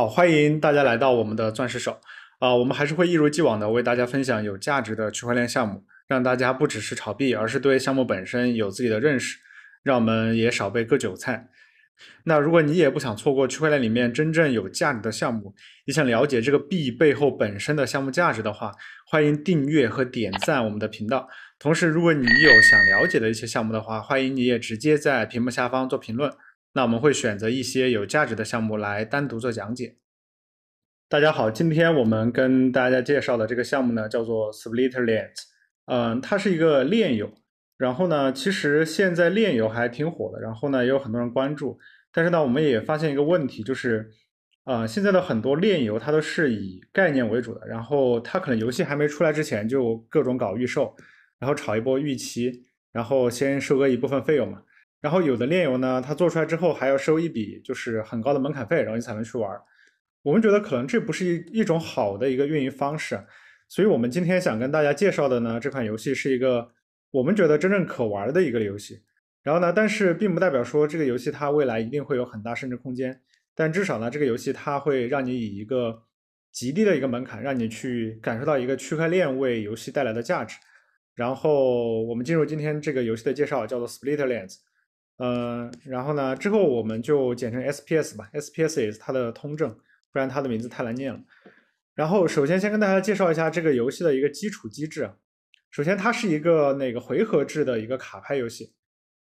好，欢迎大家来到我们的钻石手，啊，我们还是会一如既往的为大家分享有价值的区块链项目，让大家不只是炒币，而是对项目本身有自己的认识，让我们也少被割韭菜。那如果你也不想错过区块链里面真正有价值的项目，你想了解这个币背后本身的项目价值的话，欢迎订阅和点赞我们的频道。同时，如果你有想了解的一些项目的话，欢迎你也直接在屏幕下方做评论。那我们会选择一些有价值的项目来单独做讲解。大家好，今天我们跟大家介绍的这个项目呢，叫做 Splitter Land。嗯，它是一个炼油。然后呢，其实现在炼油还挺火的，然后呢也有很多人关注。但是呢，我们也发现一个问题，就是啊，现在的很多炼油它都是以概念为主的。然后它可能游戏还没出来之前就各种搞预售，然后炒一波预期，然后先收割一部分费用嘛。然后有的链游呢，它做出来之后还要收一笔就是很高的门槛费，然后你才能去玩儿。我们觉得可能这不是一一种好的一个运营方式，所以我们今天想跟大家介绍的呢，这款游戏是一个我们觉得真正可玩的一个游戏。然后呢，但是并不代表说这个游戏它未来一定会有很大升值空间，但至少呢，这个游戏它会让你以一个极低的一个门槛，让你去感受到一个区块链为游戏带来的价值。然后我们进入今天这个游戏的介绍，叫做 Splitlands。呃，然后呢？之后我们就简称 SPS 吧，SPS 是它的通证，不然它的名字太难念了。然后首先先跟大家介绍一下这个游戏的一个基础机制。首先它是一个那个回合制的一个卡牌游戏。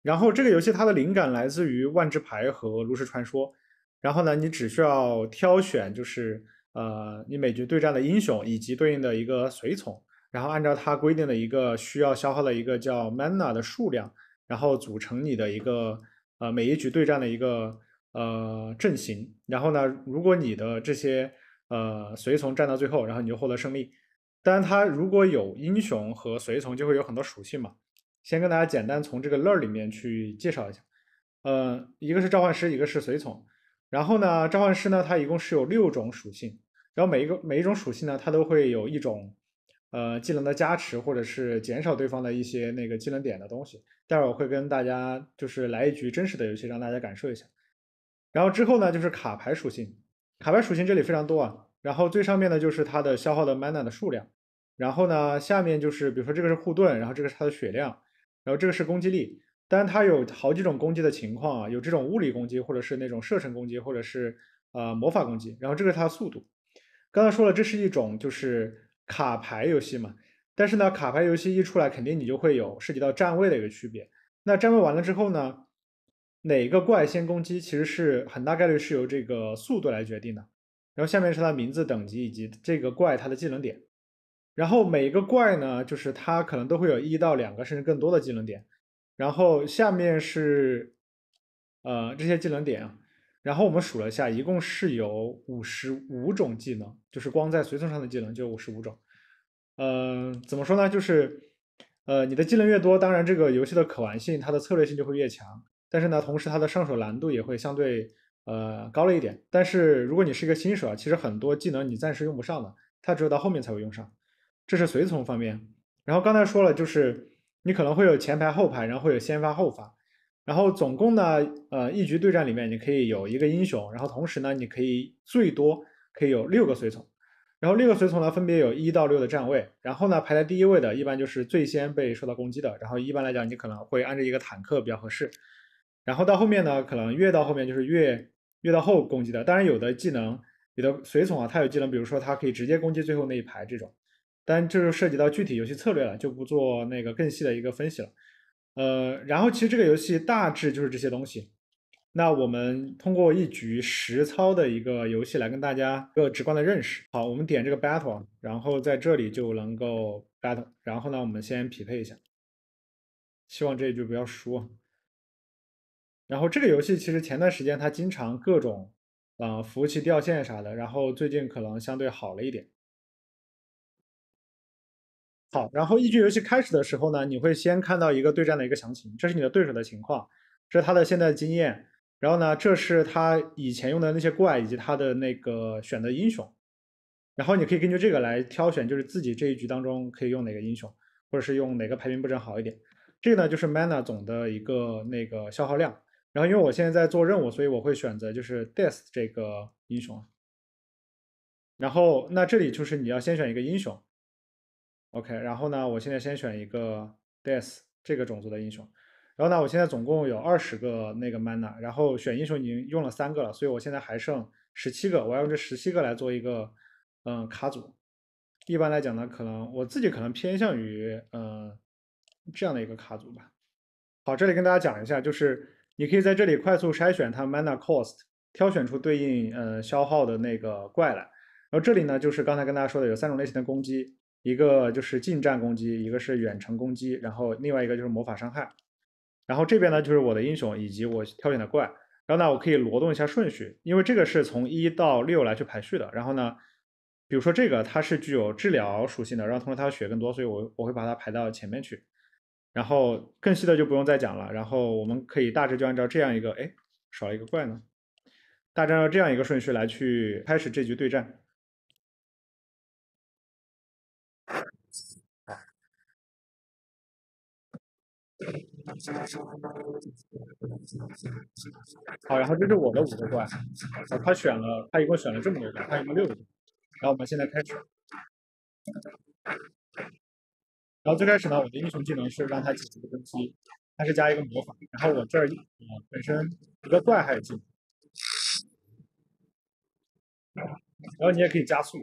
然后这个游戏它的灵感来自于万智牌和炉石传说。然后呢，你只需要挑选就是呃你每局对战的英雄以及对应的一个随从，然后按照它规定的一个需要消耗的一个叫 mana 的数量。然后组成你的一个呃每一局对战的一个呃阵型，然后呢，如果你的这些呃随从站到最后，然后你就获得胜利。当然，他如果有英雄和随从，就会有很多属性嘛。先跟大家简单从这个类里面去介绍一下，呃，一个是召唤师，一个是随从。然后呢，召唤师呢，它一共是有六种属性，然后每一个每一种属性呢，它都会有一种。呃，技能的加持或者是减少对方的一些那个技能点的东西。待会儿我会跟大家就是来一局真实的游戏，让大家感受一下。然后之后呢，就是卡牌属性，卡牌属性这里非常多啊。然后最上面呢就是它的消耗的 mana 的数量。然后呢，下面就是比如说这个是护盾，然后这个是它的血量，然后这个是攻击力。当然它有好几种攻击的情况啊，有这种物理攻击，或者是那种射程攻击，或者是呃魔法攻击。然后这个是它的速度。刚才说了，这是一种就是。卡牌游戏嘛，但是呢，卡牌游戏一出来，肯定你就会有涉及到站位的一个区别。那站位完了之后呢，哪个怪先攻击，其实是很大概率是由这个速度来决定的。然后下面是它名字、等级以及这个怪它的技能点。然后每一个怪呢，就是它可能都会有一到两个甚至更多的技能点。然后下面是，呃，这些技能点啊。然后我们数了一下，一共是有五十五种技能，就是光在随从上的技能就五十五种。嗯，怎么说呢？就是，呃，你的技能越多，当然这个游戏的可玩性、它的策略性就会越强，但是呢，同时它的上手难度也会相对呃高了一点。但是如果你是一个新手啊，其实很多技能你暂时用不上的，它只有到后面才会用上。这是随从方面。然后刚才说了，就是你可能会有前排、后排，然后会有先发、后发。然后总共呢，呃，一局对战里面你可以有一个英雄，然后同时呢，你可以最多可以有六个随从，然后六个随从呢分别有一到六的站位，然后呢排在第一位的，一般就是最先被受到攻击的，然后一般来讲你可能会按着一个坦克比较合适，然后到后面呢，可能越到后面就是越越到后攻击的，当然有的技能，有的随从啊，它有技能，比如说它可以直接攻击最后那一排这种，但这就涉及到具体游戏策略了，就不做那个更细的一个分析了。呃，然后其实这个游戏大致就是这些东西。那我们通过一局实操的一个游戏来跟大家更直观的认识。好，我们点这个 battle，然后在这里就能够 battle。然后呢，我们先匹配一下，希望这一局不要输。然后这个游戏其实前段时间它经常各种啊服务器掉线啥的，然后最近可能相对好了一点。好，然后一局游戏开始的时候呢，你会先看到一个对战的一个详情，这是你的对手的情况，这是他的现在的经验，然后呢，这是他以前用的那些怪以及他的那个选的英雄，然后你可以根据这个来挑选，就是自己这一局当中可以用哪个英雄，或者是用哪个排名不正好一点。这个呢就是 mana 总的一个那个消耗量，然后因为我现在在做任务，所以我会选择就是 death 这个英雄，然后那这里就是你要先选一个英雄。OK，然后呢，我现在先选一个 Death 这个种族的英雄。然后呢，我现在总共有二十个那个 Mana，然后选英雄已经用了三个了，所以我现在还剩十七个，我要用这十七个来做一个嗯卡组。一般来讲呢，可能我自己可能偏向于嗯这样的一个卡组吧。好，这里跟大家讲一下，就是你可以在这里快速筛选它 Mana Cost，挑选出对应嗯消耗的那个怪来。然后这里呢，就是刚才跟大家说的，有三种类型的攻击。一个就是近战攻击，一个是远程攻击，然后另外一个就是魔法伤害。然后这边呢就是我的英雄以及我挑选的怪。然后呢我可以挪动一下顺序，因为这个是从一到六来去排序的。然后呢，比如说这个它是具有治疗属性的，然后同时它的血更多，所以我我会把它排到前面去。然后更细的就不用再讲了。然后我们可以大致就按照这样一个，哎，少了一个怪呢，大致按照这样一个顺序来去开始这局对战。好，然后这是我的五个怪，他选了，他一共选了这么多怪，他一共六个。然后我们现在开始。然后最开始呢，我的英雄技能是让他解除攻击，他是加一个魔法。然后我这儿本身一个怪还有技能，然后你也可以加速。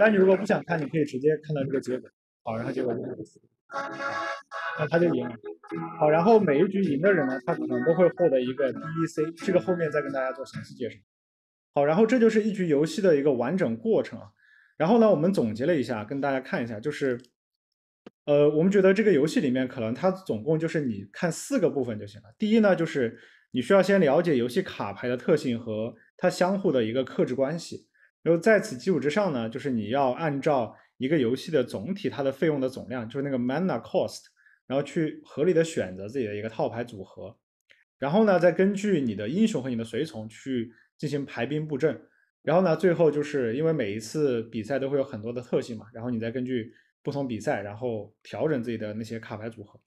但你如果不想看，你可以直接看到这个结果。好，然后结果就是，那他就赢了。好，然后每一局赢的人呢，他可能都会获得一个 DEC，这个后面再跟大家做详细介绍。好，然后这就是一局游戏的一个完整过程。啊。然后呢，我们总结了一下，跟大家看一下，就是，呃，我们觉得这个游戏里面可能它总共就是你看四个部分就行了。第一呢，就是你需要先了解游戏卡牌的特性和它相互的一个克制关系。然后在此基础之上呢，就是你要按照一个游戏的总体它的费用的总量，就是那个 mana cost，然后去合理的选择自己的一个套牌组合，然后呢再根据你的英雄和你的随从去进行排兵布阵，然后呢最后就是因为每一次比赛都会有很多的特性嘛，然后你再根据不同比赛然后调整自己的那些卡牌组合，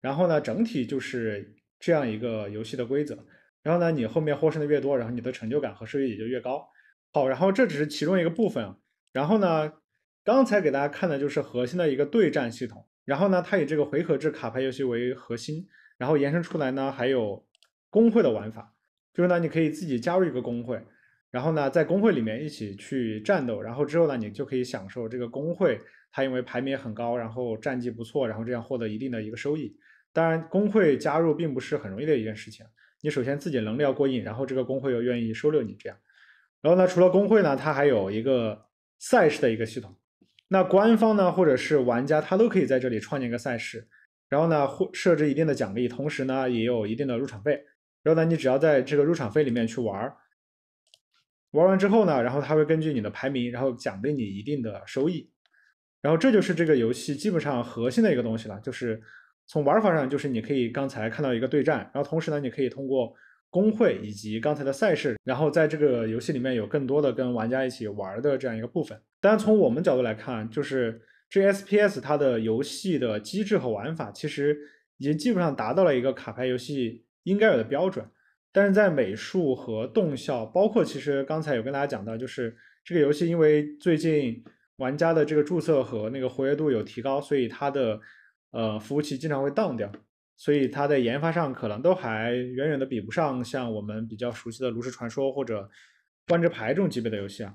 然后呢整体就是这样一个游戏的规则，然后呢你后面获胜的越多，然后你的成就感和收益也就越高。好，然后这只是其中一个部分，然后呢，刚才给大家看的就是核心的一个对战系统，然后呢，它以这个回合制卡牌游戏为核心，然后延伸出来呢，还有工会的玩法，就是呢，你可以自己加入一个工会，然后呢，在工会里面一起去战斗，然后之后呢，你就可以享受这个工会，它因为排名很高，然后战绩不错，然后这样获得一定的一个收益。当然，工会加入并不是很容易的一件事情，你首先自己能量过硬，然后这个工会又愿意收留你，这样。然后呢，除了工会呢，它还有一个赛事的一个系统。那官方呢，或者是玩家，他都可以在这里创建一个赛事，然后呢，或设置一定的奖励，同时呢，也有一定的入场费。然后呢，你只要在这个入场费里面去玩儿，玩完之后呢，然后他会根据你的排名，然后奖励你一定的收益。然后这就是这个游戏基本上核心的一个东西了，就是从玩法上，就是你可以刚才看到一个对战，然后同时呢，你可以通过。工会以及刚才的赛事，然后在这个游戏里面有更多的跟玩家一起玩的这样一个部分。但然，从我们角度来看，就是 GSPS 它的游戏的机制和玩法，其实已经基本上达到了一个卡牌游戏应该有的标准。但是在美术和动效，包括其实刚才有跟大家讲到，就是这个游戏因为最近玩家的这个注册和那个活跃度有提高，所以它的呃服务器经常会宕掉。所以它在研发上可能都还远远的比不上像我们比较熟悉的炉石传说或者万之牌这种级别的游戏啊。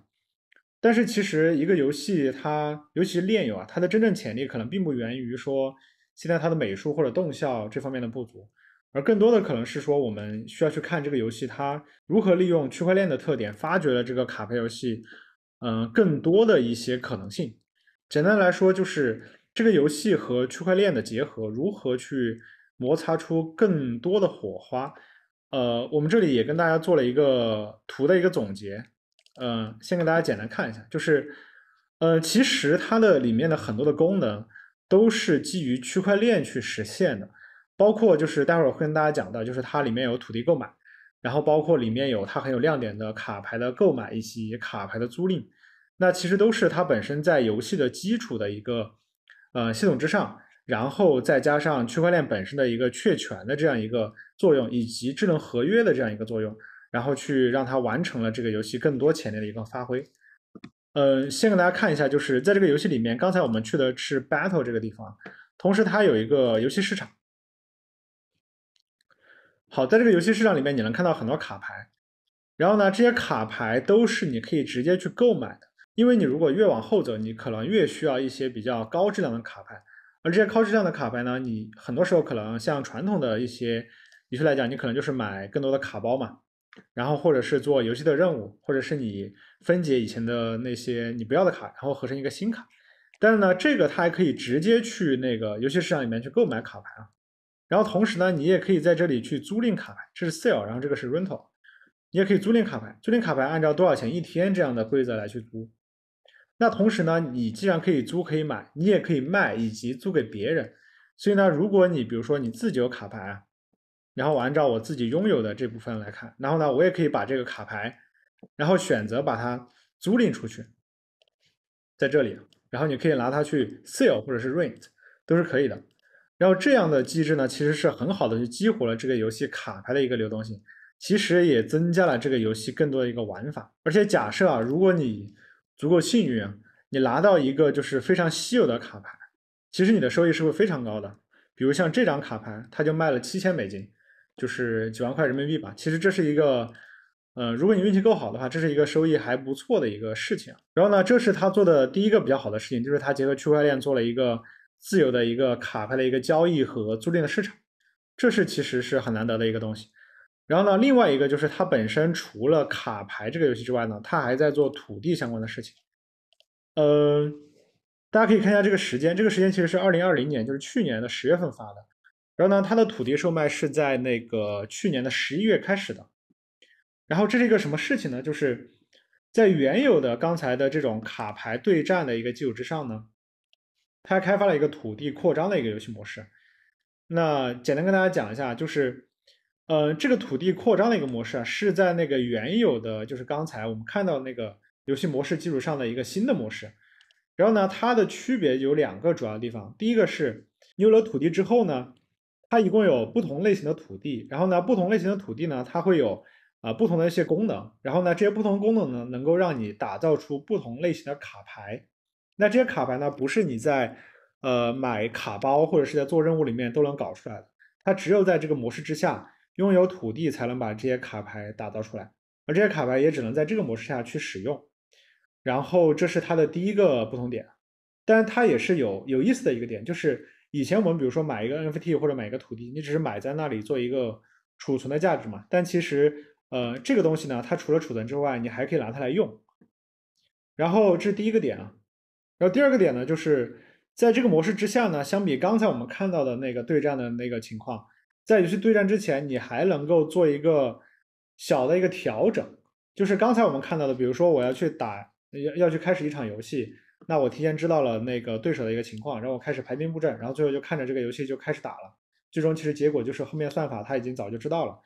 但是其实一个游戏它，尤其是炼游啊，它的真正潜力可能并不源于说现在它的美术或者动效这方面的不足，而更多的可能是说我们需要去看这个游戏它如何利用区块链的特点，发掘了这个卡牌游戏嗯更多的一些可能性。简单来说就是这个游戏和区块链的结合如何去。摩擦出更多的火花，呃，我们这里也跟大家做了一个图的一个总结，呃，先给大家简单看一下，就是，呃，其实它的里面的很多的功能都是基于区块链去实现的，包括就是待会儿跟大家讲到，就是它里面有土地购买，然后包括里面有它很有亮点的卡牌的购买以及卡牌的租赁，那其实都是它本身在游戏的基础的一个呃系统之上。然后再加上区块链本身的一个确权的这样一个作用，以及智能合约的这样一个作用，然后去让它完成了这个游戏更多潜力的一个发挥。嗯，先给大家看一下，就是在这个游戏里面，刚才我们去的是 battle 这个地方，同时它有一个游戏市场。好，在这个游戏市场里面，你能看到很多卡牌，然后呢，这些卡牌都是你可以直接去购买的，因为你如果越往后走，你可能越需要一些比较高质量的卡牌。而这些高质量的卡牌呢，你很多时候可能像传统的一些游戏来讲，你可能就是买更多的卡包嘛，然后或者是做游戏的任务，或者是你分解以前的那些你不要的卡，然后合成一个新卡。但是呢，这个它还可以直接去那个游戏市场里面去购买卡牌啊，然后同时呢，你也可以在这里去租赁卡牌，这是 sale，然后这个是 rental，你也可以租赁卡牌，租赁卡牌按照多少钱一天这样的规则来去租。那同时呢，你既然可以租可以买，你也可以卖，以及租给别人。所以呢，如果你比如说你自己有卡牌，然后我按照我自己拥有的这部分来看，然后呢，我也可以把这个卡牌，然后选择把它租赁出去，在这里，然后你可以拿它去 sell 或者是 rent 都是可以的。然后这样的机制呢，其实是很好的去激活了这个游戏卡牌的一个流动性，其实也增加了这个游戏更多的一个玩法。而且假设啊，如果你足够幸运，你拿到一个就是非常稀有的卡牌，其实你的收益是会非常高的。比如像这张卡牌，它就卖了七千美金，就是几万块人民币吧。其实这是一个，呃，如果你运气够好的话，这是一个收益还不错的一个事情。然后呢，这是他做的第一个比较好的事情，就是他结合区块链做了一个自由的一个卡牌的一个交易和租赁的市场。这是其实是很难得的一个东西。然后呢，另外一个就是它本身除了卡牌这个游戏之外呢，它还在做土地相关的事情。呃，大家可以看一下这个时间，这个时间其实是二零二零年，就是去年的十月份发的。然后呢，它的土地售卖是在那个去年的十一月开始的。然后这是一个什么事情呢？就是在原有的刚才的这种卡牌对战的一个基础之上呢，它开发了一个土地扩张的一个游戏模式。那简单跟大家讲一下，就是。呃，这个土地扩张的一个模式啊，是在那个原有的，就是刚才我们看到那个游戏模式基础上的一个新的模式。然后呢，它的区别有两个主要的地方。第一个是你有了土地之后呢，它一共有不同类型的土地。然后呢，不同类型的土地呢，它会有啊不同的一些功能。然后呢，这些不同功能呢，能够让你打造出不同类型的卡牌。那这些卡牌呢，不是你在呃买卡包或者是在做任务里面都能搞出来的。它只有在这个模式之下。拥有土地才能把这些卡牌打造出来，而这些卡牌也只能在这个模式下去使用。然后，这是它的第一个不同点。当然，它也是有有意思的一个点，就是以前我们比如说买一个 NFT 或者买一个土地，你只是买在那里做一个储存的价值嘛。但其实，呃，这个东西呢，它除了储存之外，你还可以拿它来用。然后，这是第一个点啊。然后第二个点呢，就是在这个模式之下呢，相比刚才我们看到的那个对战的那个情况。在游戏对战之前，你还能够做一个小的一个调整，就是刚才我们看到的，比如说我要去打，要要去开始一场游戏，那我提前知道了那个对手的一个情况，然后我开始排兵布阵，然后最后就看着这个游戏就开始打了。最终其实结果就是后面算法他已经早就知道了，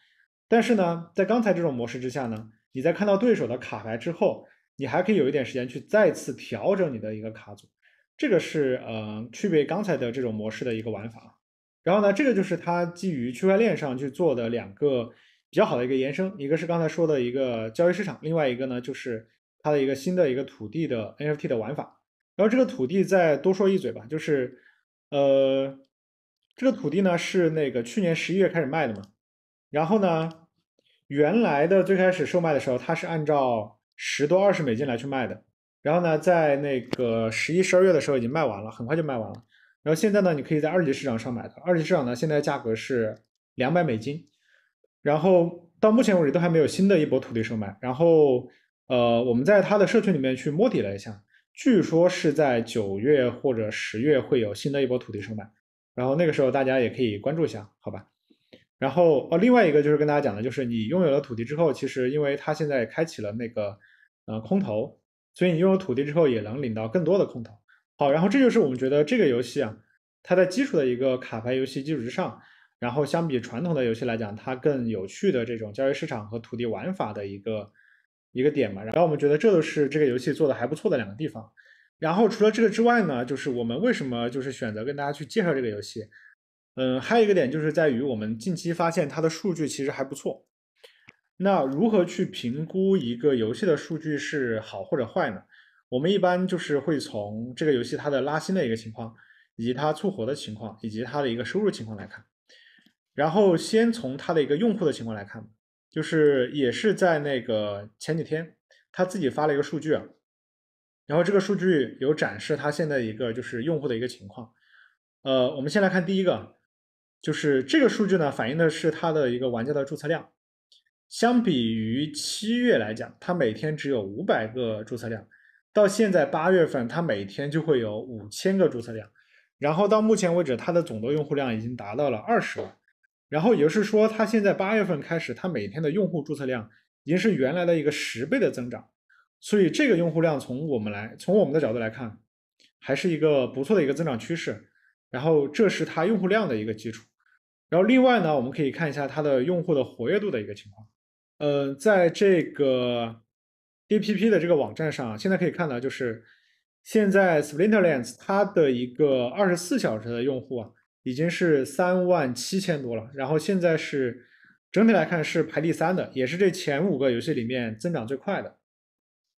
但是呢，在刚才这种模式之下呢，你在看到对手的卡牌之后，你还可以有一点时间去再次调整你的一个卡组，这个是呃区别刚才的这种模式的一个玩法。然后呢，这个就是它基于区块链上去做的两个比较好的一个延伸，一个是刚才说的一个交易市场，另外一个呢就是它的一个新的一个土地的 NFT 的玩法。然后这个土地再多说一嘴吧，就是呃这个土地呢是那个去年十一月开始卖的嘛，然后呢原来的最开始售卖的时候，它是按照十多二十美金来去卖的，然后呢在那个十一十二月的时候已经卖完了，很快就卖完了。然后现在呢，你可以在二级市场上买的。二级市场呢，现在价格是两百美金。然后到目前为止都还没有新的一波土地售卖。然后呃，我们在他的社群里面去摸底了一下，据说是在九月或者十月会有新的一波土地售卖，然后那个时候大家也可以关注一下，好吧？然后哦，另外一个就是跟大家讲的，就是你拥有了土地之后，其实因为它现在开启了那个呃空投，所以你拥有土地之后也能领到更多的空投。好，然后这就是我们觉得这个游戏啊，它在基础的一个卡牌游戏基础之上，然后相比传统的游戏来讲，它更有趣的这种交易市场和土地玩法的一个一个点嘛。然后我们觉得这都是这个游戏做的还不错的两个地方。然后除了这个之外呢，就是我们为什么就是选择跟大家去介绍这个游戏？嗯，还有一个点就是在于我们近期发现它的数据其实还不错。那如何去评估一个游戏的数据是好或者坏呢？我们一般就是会从这个游戏它的拉新的一个情况，以及它促活的情况，以及它的一个收入情况来看。然后先从它的一个用户的情况来看，就是也是在那个前几天，他自己发了一个数据啊。然后这个数据有展示他现在一个就是用户的一个情况。呃，我们先来看第一个，就是这个数据呢反映的是它的一个玩家的注册量。相比于七月来讲，它每天只有五百个注册量。到现在八月份，它每天就会有五千个注册量，然后到目前为止，它的总的用户量已经达到了二十万，然后也就是说，它现在八月份开始，它每天的用户注册量已经是原来的一个十倍的增长，所以这个用户量从我们来从我们的角度来看，还是一个不错的一个增长趋势，然后这是它用户量的一个基础，然后另外呢，我们可以看一下它的用户的活跃度的一个情况，呃，在这个。A P P 的这个网站上，啊，现在可以看到，就是现在 Splinterlands 它的一个二十四小时的用户啊，已经是三万七千多了。然后现在是整体来看是排第三的，也是这前五个游戏里面增长最快的。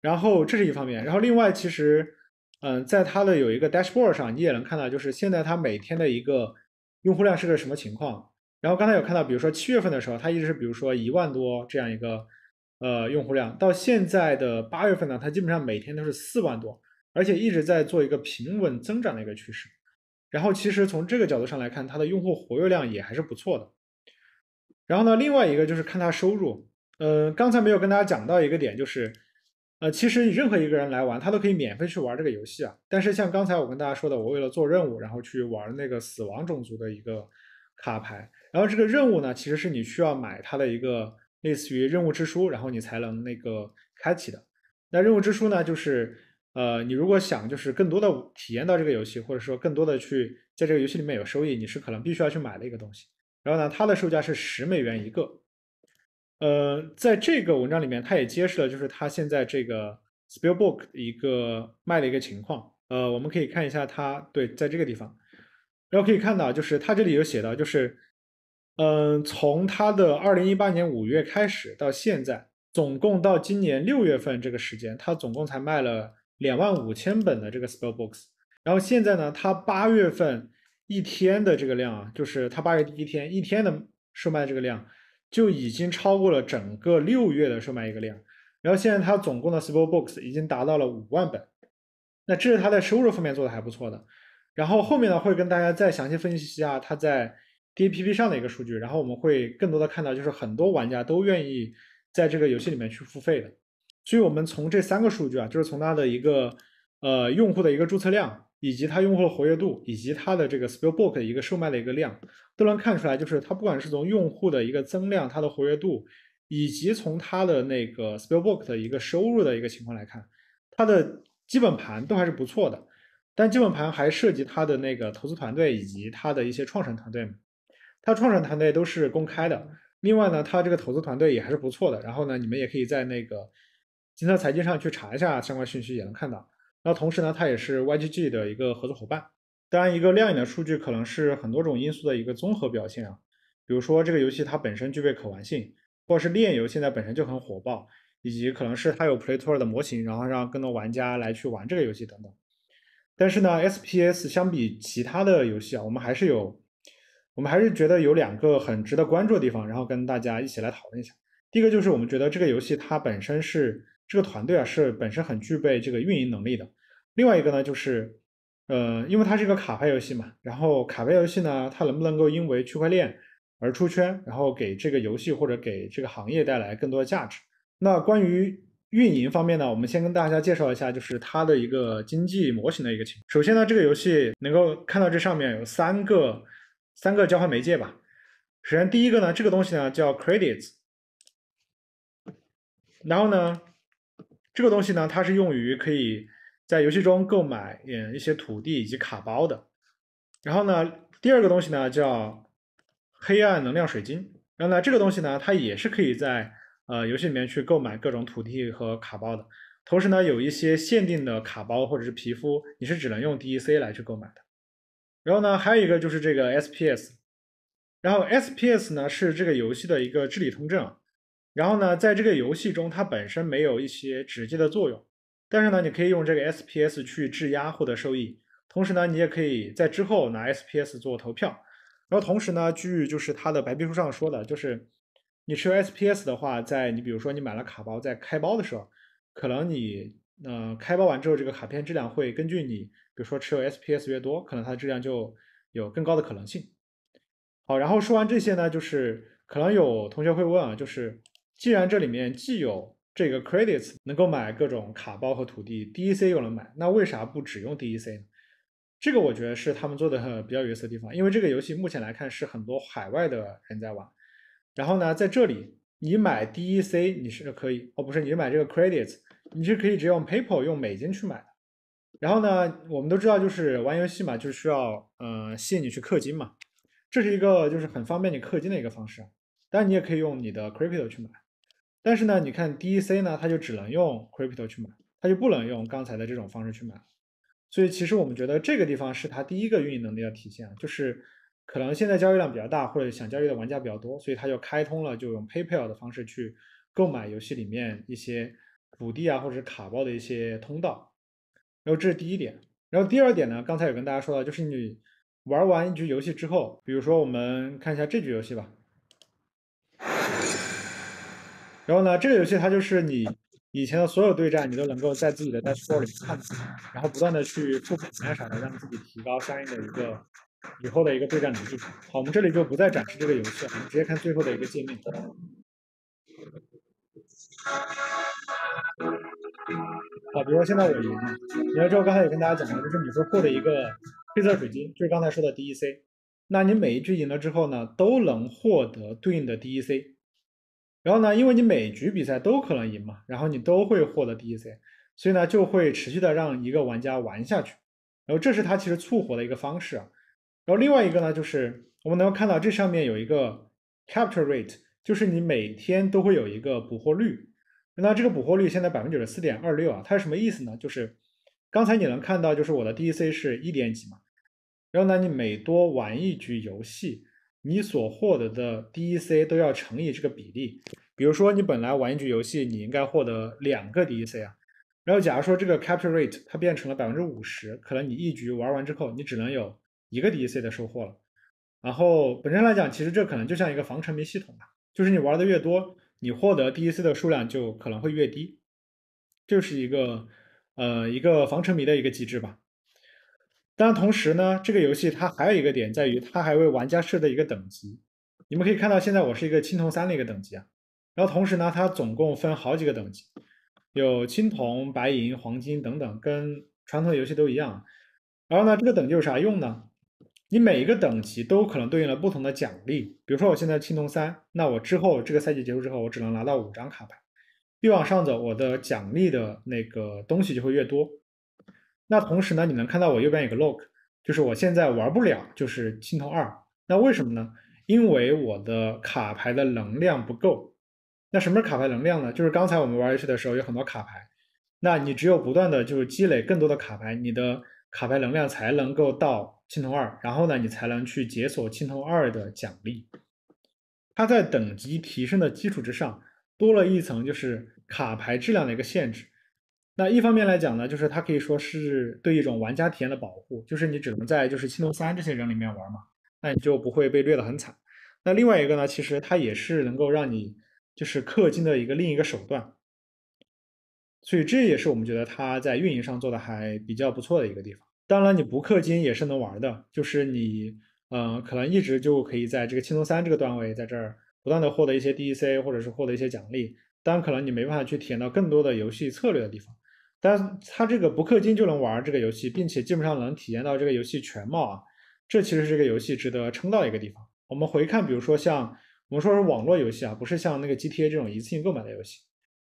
然后这是一方面，然后另外其实，嗯，在它的有一个 Dashboard 上，你也能看到，就是现在它每天的一个用户量是个什么情况。然后刚才有看到，比如说七月份的时候，它一直是比如说一万多这样一个。呃，用户量到现在的八月份呢，它基本上每天都是四万多，而且一直在做一个平稳增长的一个趋势。然后其实从这个角度上来看，它的用户活跃量也还是不错的。然后呢，另外一个就是看它收入。呃，刚才没有跟大家讲到一个点，就是呃，其实任何一个人来玩，他都可以免费去玩这个游戏啊。但是像刚才我跟大家说的，我为了做任务，然后去玩那个死亡种族的一个卡牌，然后这个任务呢，其实是你需要买它的一个。类似于任务之书，然后你才能那个开启的。那任务之书呢，就是呃，你如果想就是更多的体验到这个游戏，或者说更多的去在这个游戏里面有收益，你是可能必须要去买的一个东西。然后呢，它的售价是十美元一个。呃，在这个文章里面，它也揭示了就是它现在这个 Spellbook 一个卖的一个情况。呃，我们可以看一下它对，在这个地方，然后可以看到就是它这里有写到就是。嗯，从他的二零一八年五月开始到现在，总共到今年六月份这个时间，他总共才卖了两万五千本的这个 Spell Books。然后现在呢，他八月份一天的这个量啊，就是他八月第一天一天的售卖这个量，就已经超过了整个六月的售卖一个量。然后现在他总共的 Spell Books 已经达到了五万本，那这是他在收入方面做的还不错的。然后后面呢，会跟大家再详细分析一下他在。DAPP 上的一个数据，然后我们会更多的看到，就是很多玩家都愿意在这个游戏里面去付费的，所以我们从这三个数据啊，就是从它的一个呃用户的一个注册量，以及它用户的活跃度，以及它的这个 Spill Book 的一个售卖的一个量，都能看出来，就是它不管是从用户的一个增量、它的活跃度，以及从它的那个 Spill Book 的一个收入的一个情况来看，它的基本盘都还是不错的，但基本盘还涉及它的那个投资团队以及它的一些创始团队嘛。它创始人团队都是公开的，另外呢，它这个投资团队也还是不错的。然后呢，你们也可以在那个金色财经上去查一下相关信息，也能看到。那同时呢，它也是 YGG 的一个合作伙伴。当然，一个亮眼的数据可能是很多种因素的一个综合表现啊。比如说，这个游戏它本身具备可玩性，或者是炼游现在本身就很火爆，以及可能是它有 Playtour 的模型，然后让更多玩家来去玩这个游戏等等。但是呢，SPS 相比其他的游戏啊，我们还是有。我们还是觉得有两个很值得关注的地方，然后跟大家一起来讨论一下。第一个就是我们觉得这个游戏它本身是这个团队啊是本身很具备这个运营能力的。另外一个呢就是，呃，因为它是一个卡牌游戏嘛，然后卡牌游戏呢它能不能够因为区块链而出圈，然后给这个游戏或者给这个行业带来更多的价值？那关于运营方面呢，我们先跟大家介绍一下，就是它的一个经济模型的一个情况。首先呢，这个游戏能够看到这上面有三个。三个交换媒介吧。首先，第一个呢，这个东西呢叫 credits，然后呢，这个东西呢，它是用于可以在游戏中购买嗯一些土地以及卡包的。然后呢，第二个东西呢叫黑暗能量水晶，然后呢，这个东西呢，它也是可以在呃游戏里面去购买各种土地和卡包的。同时呢，有一些限定的卡包或者是皮肤，你是只能用 DEC 来去购买的。然后呢，还有一个就是这个 SPS，然后 SPS 呢是这个游戏的一个治理通证，然后呢在这个游戏中它本身没有一些直接的作用，但是呢你可以用这个 SPS 去质押获得收益，同时呢你也可以在之后拿 SPS 做投票，然后同时呢据就是它的白皮书上说的，就是你持有 SPS 的话，在你比如说你买了卡包在开包的时候，可能你呃开包完之后这个卡片质量会根据你。比如说持有 SPS 越多，可能它的质量就有更高的可能性。好，然后说完这些呢，就是可能有同学会问啊，就是既然这里面既有这个 credits 能够买各种卡包和土地 DEC 又能买，那为啥不只用 DEC 呢？这个我觉得是他们做的比较有意思的地方，因为这个游戏目前来看是很多海外的人在玩。然后呢，在这里你买 DEC 你是可以，哦不是，你买这个 credits 你是可以只用 paper 用美金去买。然后呢，我们都知道，就是玩游戏嘛，就是需要呃吸引你去氪金嘛，这是一个就是很方便你氪金的一个方式。当然，你也可以用你的 Crypto 去买。但是呢，你看 DEC 呢，它就只能用 Crypto 去买，它就不能用刚才的这种方式去买。所以其实我们觉得这个地方是它第一个运营能力的体现，就是可能现在交易量比较大，或者想交易的玩家比较多，所以它就开通了就用 PayPal 的方式去购买游戏里面一些补地啊或者是卡包的一些通道。然后这是第一点，然后第二点呢？刚才也跟大家说了，就是你玩完一局游戏之后，比如说我们看一下这局游戏吧。然后呢，这个游戏它就是你以前的所有对战，你都能够在自己的 dashboard 里看，然后不断的去复盘啥的，让自己提高相应的一个以后的一个对战能力。好，我们这里就不再展示这个游戏，了，我们直接看最后的一个界面。啊，比如说现在我赢了，赢了之后刚才也跟大家讲了，就是你会获得一个黑色水晶，就是刚才说的 DEC。那你每一局赢了之后呢，都能获得对应的 DEC。然后呢，因为你每局比赛都可能赢嘛，然后你都会获得 DEC，所以呢就会持续的让一个玩家玩下去。然后这是它其实促活的一个方式啊。然后另外一个呢，就是我们能够看到这上面有一个 capture rate，就是你每天都会有一个捕获率。那这个捕获率现在百分之九十四点二六啊，它是什么意思呢？就是刚才你能看到，就是我的 DEC 是一点几嘛。然后呢，你每多玩一局游戏，你所获得的 DEC 都要乘以这个比例。比如说你本来玩一局游戏，你应该获得两个 DEC 啊。然后假如说这个 capture rate 它变成了百分之五十，可能你一局玩完之后，你只能有一个 DEC 的收获了。然后本身来讲，其实这可能就像一个防沉迷系统吧，就是你玩的越多。你获得第一次的数量就可能会越低，这是一个呃一个防沉迷的一个机制吧。但同时呢，这个游戏它还有一个点在于，它还为玩家设的一个等级。你们可以看到，现在我是一个青铜三的一个等级啊。然后同时呢，它总共分好几个等级，有青铜、白银、黄金等等，跟传统游戏都一样。然后呢，这个等级有啥用呢？你每一个等级都可能对应了不同的奖励，比如说我现在青铜三，那我之后这个赛季结束之后，我只能拿到五张卡牌。越往上走，我的奖励的那个东西就会越多。那同时呢，你能看到我右边有个 lock，就是我现在玩不了，就是青铜二。那为什么呢？因为我的卡牌的能量不够。那什么是卡牌能量呢？就是刚才我们玩游戏的时候有很多卡牌，那你只有不断的就是积累更多的卡牌，你的。卡牌能量才能够到青铜二，然后呢，你才能去解锁青铜二的奖励。它在等级提升的基础之上，多了一层就是卡牌质量的一个限制。那一方面来讲呢，就是它可以说是对一种玩家体验的保护，就是你只能在就是青铜三这些人里面玩嘛，那你就不会被虐的很惨。那另外一个呢，其实它也是能够让你就是氪金的一个另一个手段。所以这也是我们觉得它在运营上做的还比较不错的一个地方。当然你不氪金也是能玩的，就是你呃可能一直就可以在这个青铜三这个段位在这儿不断的获得一些 DEC 或者是获得一些奖励，当然可能你没办法去体验到更多的游戏策略的地方，但它这个不氪金就能玩这个游戏，并且基本上能体验到这个游戏全貌啊，这其实是个游戏值得称道一个地方。我们回看比如说像我们说是网络游戏啊，不是像那个 GTA 这种一次性购买的游戏，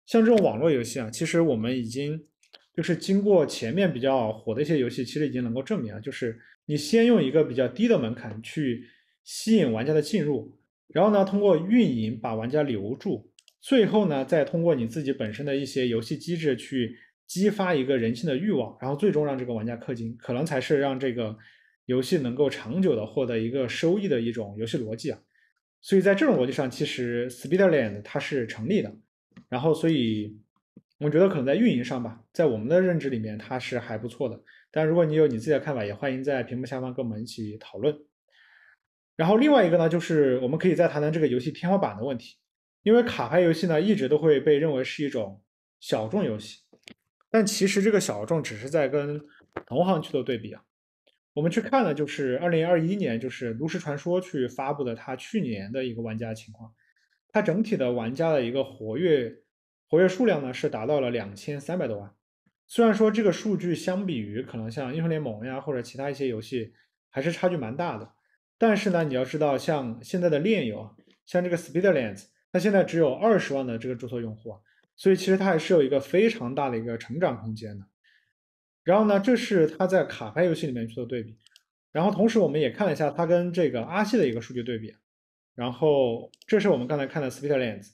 像这种网络游戏啊，其实我们已经。就是经过前面比较火的一些游戏，其实已经能够证明啊，就是你先用一个比较低的门槛去吸引玩家的进入，然后呢，通过运营把玩家留住，最后呢，再通过你自己本身的一些游戏机制去激发一个人性的欲望，然后最终让这个玩家氪金，可能才是让这个游戏能够长久的获得一个收益的一种游戏逻辑啊。所以在这种逻辑上，其实《Speedland》它是成立的，然后所以。我觉得可能在运营上吧，在我们的认知里面它是还不错的。但如果你有你自己的看法，也欢迎在屏幕下方跟我们一起讨论。然后另外一个呢，就是我们可以再谈谈这个游戏天花板的问题，因为卡牌游戏呢一直都会被认为是一种小众游戏，但其实这个小众只是在跟同行去做对比啊。我们去看呢，就是二零二一年，就是炉石传说去发布的它去年的一个玩家情况，它整体的玩家的一个活跃。活跃数量呢是达到了两千三百多万，虽然说这个数据相比于可能像英雄联盟呀或者其他一些游戏还是差距蛮大的，但是呢你要知道像现在的炼油，像这个 Speedlands，它现在只有二十万的这个注册用户啊，所以其实它还是有一个非常大的一个成长空间的。然后呢，这是它在卡牌游戏里面去做对比，然后同时我们也看了一下它跟这个阿细的一个数据对比，然后这是我们刚才看的 Speedlands。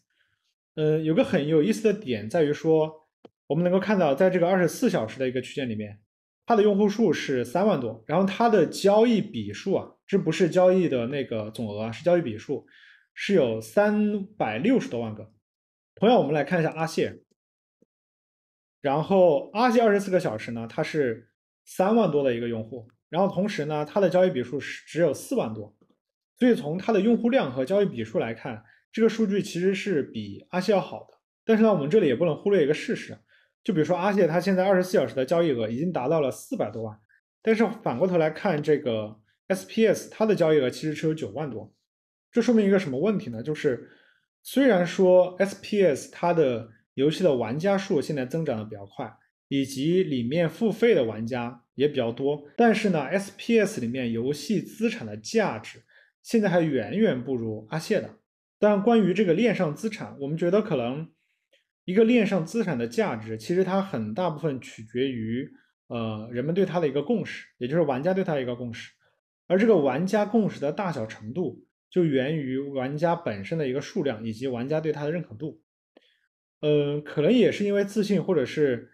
嗯，有个很有意思的点在于说，我们能够看到，在这个二十四小时的一个区间里面，它的用户数是三万多，然后它的交易笔数啊，这不是交易的那个总额啊，是交易笔数，是有三百六十多万个。同样，我们来看一下阿谢，然后阿谢二十四个小时呢，它是三万多的一个用户，然后同时呢，它的交易笔数是只有四万多，所以从它的用户量和交易笔数来看。这个数据其实是比阿谢要好的，但是呢，我们这里也不能忽略一个事实，就比如说阿谢，他现在二十四小时的交易额已经达到了四百多万，但是反过头来看，这个 S P S 它的交易额其实只有九万多，这说明一个什么问题呢？就是虽然说 S P S 它的游戏的玩家数现在增长的比较快，以及里面付费的玩家也比较多，但是呢，S P S 里面游戏资产的价值现在还远远不如阿谢的。但关于这个链上资产，我们觉得可能一个链上资产的价值，其实它很大部分取决于呃人们对它的一个共识，也就是玩家对它一个共识，而这个玩家共识的大小程度，就源于玩家本身的一个数量以及玩家对它的认可度。嗯，可能也是因为自信，或者是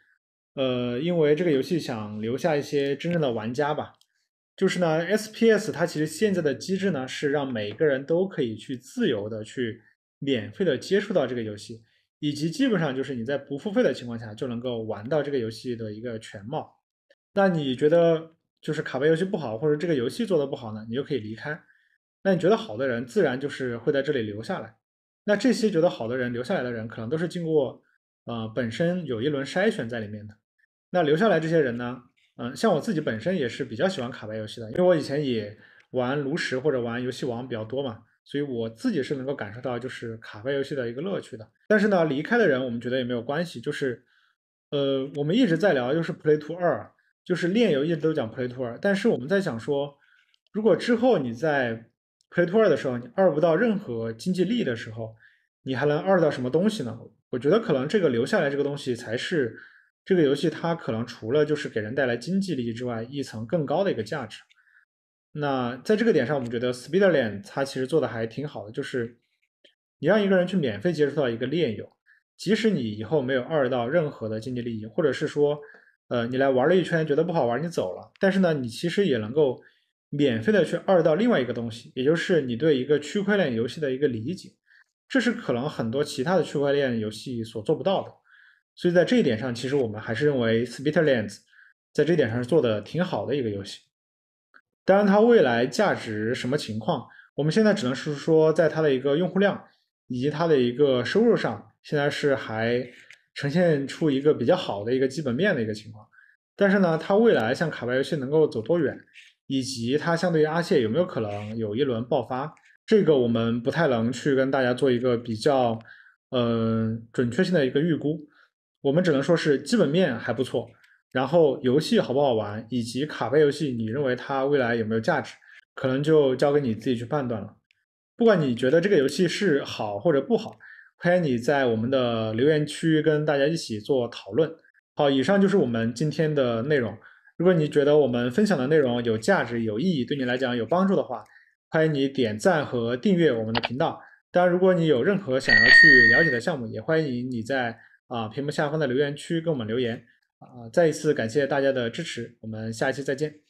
呃因为这个游戏想留下一些真正的玩家吧。就是呢，S P S 它其实现在的机制呢，是让每个人都可以去自由的去免费的接触到这个游戏，以及基本上就是你在不付费的情况下就能够玩到这个游戏的一个全貌。那你觉得就是卡牌游戏不好，或者这个游戏做的不好呢，你就可以离开。那你觉得好的人，自然就是会在这里留下来。那这些觉得好的人留下来的人，可能都是经过呃本身有一轮筛选在里面的。那留下来这些人呢？嗯，像我自己本身也是比较喜欢卡牌游戏的，因为我以前也玩炉石或者玩游戏王比较多嘛，所以我自己是能够感受到就是卡牌游戏的一个乐趣的。但是呢，离开的人我们觉得也没有关系，就是呃，我们一直在聊就是 Play To 二，就是练游一直都讲 Play To 二，但是我们在想说，如果之后你在 Play To 二的时候，你二不到任何经济力的时候，你还能二到什么东西呢？我觉得可能这个留下来这个东西才是。这个游戏它可能除了就是给人带来经济利益之外，一层更高的一个价值。那在这个点上，我们觉得 Speederland 它其实做的还挺好的，就是你让一个人去免费接触到一个链友，即使你以后没有二到任何的经济利益，或者是说，呃，你来玩了一圈觉得不好玩你走了，但是呢，你其实也能够免费的去二到另外一个东西，也就是你对一个区块链游戏的一个理解，这是可能很多其他的区块链游戏所做不到的。所以在这一点上，其实我们还是认为《s p e i e r l a n d s 在这点上是做的挺好的一个游戏。当然，它未来价值什么情况，我们现在只能是说，在它的一个用户量以及它的一个收入上，现在是还呈现出一个比较好的一个基本面的一个情况。但是呢，它未来像卡牌游戏能够走多远，以及它相对于阿谢有没有可能有一轮爆发，这个我们不太能去跟大家做一个比较，呃，准确性的一个预估。我们只能说是基本面还不错，然后游戏好不好玩，以及卡牌游戏你认为它未来有没有价值，可能就交给你自己去判断了。不管你觉得这个游戏是好或者不好，欢迎你在我们的留言区跟大家一起做讨论。好，以上就是我们今天的内容。如果你觉得我们分享的内容有价值、有意义，对你来讲有帮助的话，欢迎你点赞和订阅我们的频道。当然，如果你有任何想要去了解的项目，也欢迎你在。啊，屏幕下方的留言区跟我们留言啊！再一次感谢大家的支持，我们下一期再见。